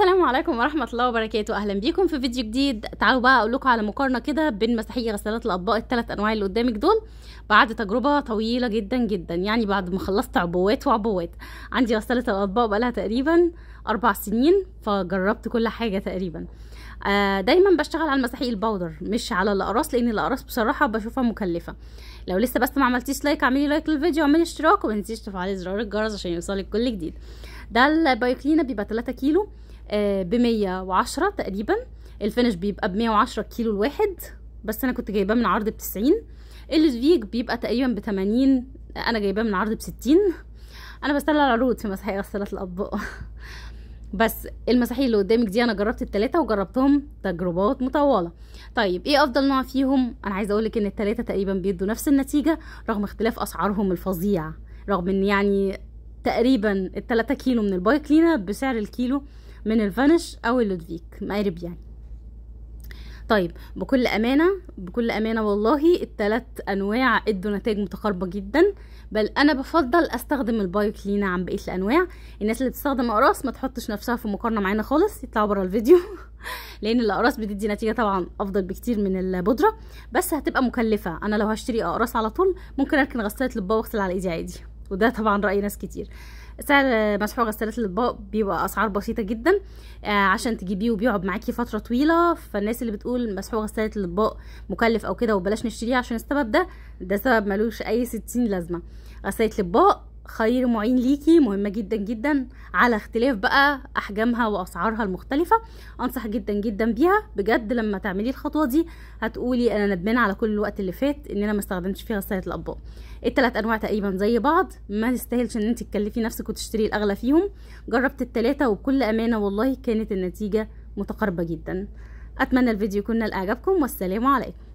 السلام عليكم ورحمة الله وبركاته أهلا بيكم في فيديو جديد تعالوا بقى أقول لكم على مقارنة كده بين مساحيق غسالات الأطباق الثلاث أنواع اللي قدامك دول بعد تجربة طويلة جدا جدا يعني بعد ما خلصت عبوات وعبوات عندي غسالة الأطباق بقالها تقريبا أربع سنين فجربت كل حاجة تقريبا آه دايما بشتغل على المساحيق الباودر مش على الأقراص لأن الأقراص بصراحة بشوفها مكلفة لو لسه بس ما عملتيش لايك اعملي لايك للفيديو واعملي اشتراك وما تنسيش تفعلي زرار الجرس عشان يوصلك كل جديد ده البايوكلينا بيبقى 3 كيلو آه، ب 110 تقريبا الفينش بيبقى ب 110 كيلو الواحد بس انا كنت جايباه من عرض ب 90 الفيج بيبقى تقريبا ب 80 انا جايباه من عرض ب 60 انا بستنى العروض في مساحيق غسالة الاطباق بس المساحيق اللي قدامك دي انا جربت التلاتة وجربتهم تجربات مطولة طيب ايه افضل نوع فيهم انا عايزه اقولك ان التلاتة تقريبا بيدوا نفس النتيجة رغم اختلاف اسعارهم الفظيع رغم ان يعني تقريبا التلاتة كيلو من الباي كلينر بسعر الكيلو من الفانش او اللودفيك مقارب يعني طيب بكل امانه بكل امانه والله التلات انواع ادوا نتائج متقاربه جدا بل انا بفضل استخدم البايو كلينا عن بقيه الانواع الناس اللي بتستخدم اقراص ما تحطش نفسها في مقارنه معانا خالص يطلعوا بره الفيديو لان الاقراص بتدي نتيجه طبعا افضل بكتير من البودره بس هتبقى مكلفه انا لو هشتري اقراص على طول ممكن اركن غساله لبا واغسل على ايدي عادي وده طبعا راي ناس كتير سعر مسحوق غسالات الاطباق بيبقى اسعار بسيطه جدا آه، عشان تجيبيه وبيقعد معاكي فتره طويله فالناس اللي بتقول مسحوق غسالات الاطباق مكلف او كده وبلاش نشتريه عشان السبب ده ده سبب ملوش اي ستين لازمه غسالة الاطباق خير معين ليكي مهمة جدا جدا على اختلاف بقى أحجامها وأسعارها المختلفة أنصح جدا جدا بيها بجد لما تعملي الخطوة دي هتقولي أنا ندمانة على كل الوقت اللي فات إن أنا ما استخدمتش فيها غسالة الأطباق التلات أنواع تقريبا زي بعض ما تستاهلش إن أنت تكلفي نفسك وتشتري الأغلى فيهم جربت التلاتة وبكل أمانة والله كانت النتيجة متقاربة جدا أتمنى الفيديو يكون نال إعجابكم والسلام عليكم